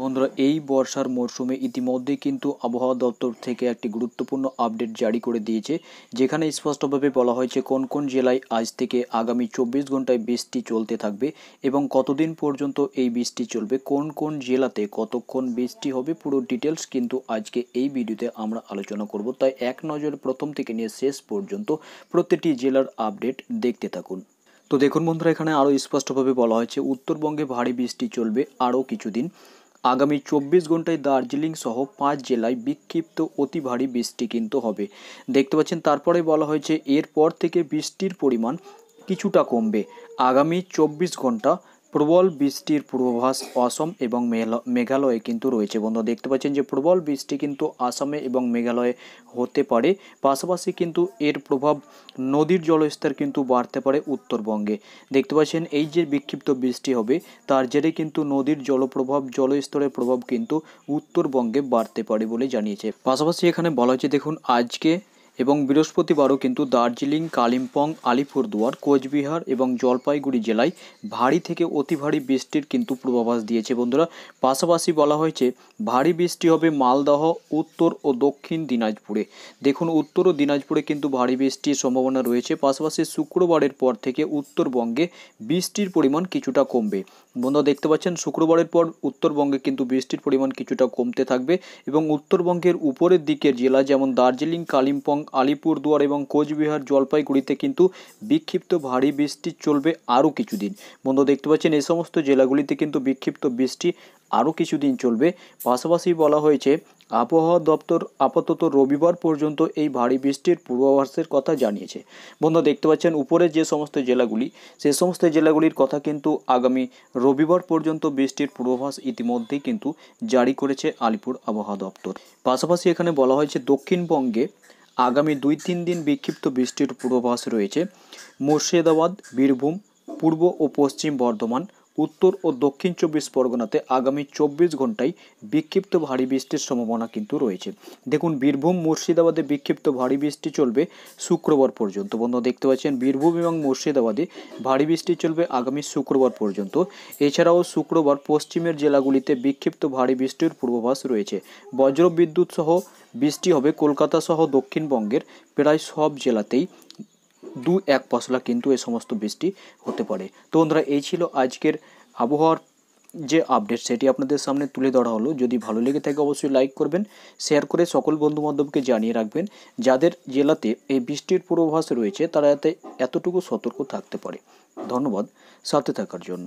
বন্ধুরা এই বর্ষার মরশুমে ইতিমধ্যে কিন্তু আবহাওয়া দপ্তর থেকে একটি গুরুত্বপূর্ণ আপডেট জারি করে দিয়েছে যেখানে স্পষ্টভাবে বলা হয়েছে কোন কোন জেলায় আজ থেকে আগামী চব্বিশ ঘন্টায় বৃষ্টি চলতে থাকবে এবং কতদিন পর্যন্ত এই বৃষ্টি চলবে কোন কোন জেলাতে কতক্ষণ বৃষ্টি হবে পুরো ডিটেলস কিন্তু আজকে এই ভিডিওতে আমরা আলোচনা করব তাই এক নজর প্রথম থেকে নিয়ে শেষ পর্যন্ত প্রতিটি জেলার আপডেট দেখতে থাকুন তো দেখুন বন্ধুরা এখানে আরও স্পষ্টভাবে বলা হয়েছে উত্তরবঙ্গে ভারী বৃষ্টি চলবে আরও কিছুদিন আগামী চব্বিশ ঘন্টায় দার্জিলিং সহ পাঁচ জেলায় বিক্ষিপ্ত অতি ভারী বৃষ্টি কিন্তু হবে দেখতে পাচ্ছেন তারপরে বলা হয়েছে এরপর থেকে বৃষ্টির পরিমাণ কিছুটা কমবে আগামী চব্বিশ ঘন্টা প্রবল বৃষ্টির পূর্বাভাস অসম এবং মেঘালয়ে কিন্তু রয়েছে বন্ধু দেখতে পাচ্ছেন যে প্রবল বৃষ্টি কিন্তু আসামে এবং মেঘালয়ে হতে পারে পাশাপাশি কিন্তু এর প্রভাব নদীর জলস্তর কিন্তু বাড়তে পারে উত্তরবঙ্গে দেখতে পাচ্ছেন এই যে বিক্ষিপ্ত বৃষ্টি হবে তার জেরে কিন্তু নদীর জলপ্রভাব জলস্তরের প্রভাব কিন্তু উত্তরবঙ্গে বাড়তে পারে বলে জানিয়েছে পাশাপাশি এখানে বলা হয়েছে দেখুন আজকে এবং বৃহস্পতিবারও কিন্তু দার্জিলিং কালিম্পং আলিপুরদুয়ার কোচবিহার এবং জলপাইগুড়ি জেলায় ভারী থেকে অতি ভারী বৃষ্টির কিন্তু পূর্বাভাস দিয়েছে বন্ধুরা পাশাপাশি বলা হয়েছে ভারী বৃষ্টি হবে মালদহ উত্তর ও দক্ষিণ দিনাজপুরে দেখুন উত্তর ও দিনাজপুরে কিন্তু ভারী বৃষ্টির সম্ভাবনা রয়েছে পাশাপাশি শুক্রবারের পর থেকে উত্তরবঙ্গে বৃষ্টির পরিমাণ কিছুটা কমবে বন্ধুরা দেখতে পাচ্ছেন শুক্রবারের পর উত্তরবঙ্গে কিন্তু বৃষ্টির পরিমাণ কিছুটা কমতে থাকবে এবং উত্তরবঙ্গের উপরের দিকের জেলা যেমন দার্জিলিং কালিম্পং আলিপুরদুয়ার এবং কোচবিহার জলপাইগুড়িতে কিন্তু বিক্ষিপ্ত ভারী বৃষ্টি চলবে আরও কিছুদিন বন্ধুরা দেখতে পাচ্ছেন এই সমস্ত জেলাগুলিতে কিন্তু বিক্ষিপ্ত বৃষ্টি আরও কিছুদিন চলবে পাশাপাশি বলা হয়েছে আবহাওয়া দপ্তর আপাতত রবিবার পর্যন্ত এই ভারী বৃষ্টির পূর্বাভাসের কথা জানিয়েছে বন্ধু দেখতে পাচ্ছেন উপরে যে সমস্ত জেলাগুলি সে সমস্ত জেলাগুলির কথা কিন্তু আগামী রবিবার পর্যন্ত বৃষ্টির পূর্বাভাস ইতিমধ্যেই কিন্তু জারি করেছে আলিপুর আবহাওয়া দপ্তর পাশাপাশি এখানে বলা হয়েছে দক্ষিণবঙ্গে আগামী দুই তিন দিন বিক্ষিপ্ত বৃষ্টির পূর্বাভাস রয়েছে মুর্শিদাবাদ বীরভূম পূর্ব ও পশ্চিম বর্ধমান উত্তর ও দক্ষিণ চব্বিশ পরগনাতে আগামী চব্বিশ ঘন্টায় বিক্ষিপ্ত ভারী বৃষ্টির সম্ভাবনা কিন্তু রয়েছে দেখুন বীরভূম মুর্শিদাবাদে বিক্ষিপ্ত ভারী বৃষ্টি চলবে শুক্রবার পর্যন্ত বন্ধু দেখতে পাচ্ছেন বীরভূম এবং মুর্শিদাবাদে ভারী বৃষ্টি চলবে আগামী শুক্রবার পর্যন্ত এছাড়াও শুক্রবার পশ্চিমের জেলাগুলিতে বিক্ষিপ্ত ভারী বৃষ্টির পূর্বাভাস রয়েছে বজ্রবিদ্যুৎ সহ বৃষ্টি হবে কলকাতা সহ দক্ষিণবঙ্গের প্রায় সব জেলাতেই দু এক পশলা কিন্তু এ সমস্ত বৃষ্টি হতে পারে তো বন্ধুরা এই ছিল আজকের আবহাওয়ার যে আপডেট সেটি আপনাদের সামনে তুলে ধরা হলো যদি ভালো লেগে থাকে অবশ্যই লাইক করবেন শেয়ার করে সকল বন্ধুবান্ধবকে জানিয়ে রাখবেন যাদের জেলাতে এই বৃষ্টির পূর্বাভাস রয়েছে তারা এতে এতটুকু সতর্ক থাকতে পারে ধন্যবাদ সাথে থাকার জন্য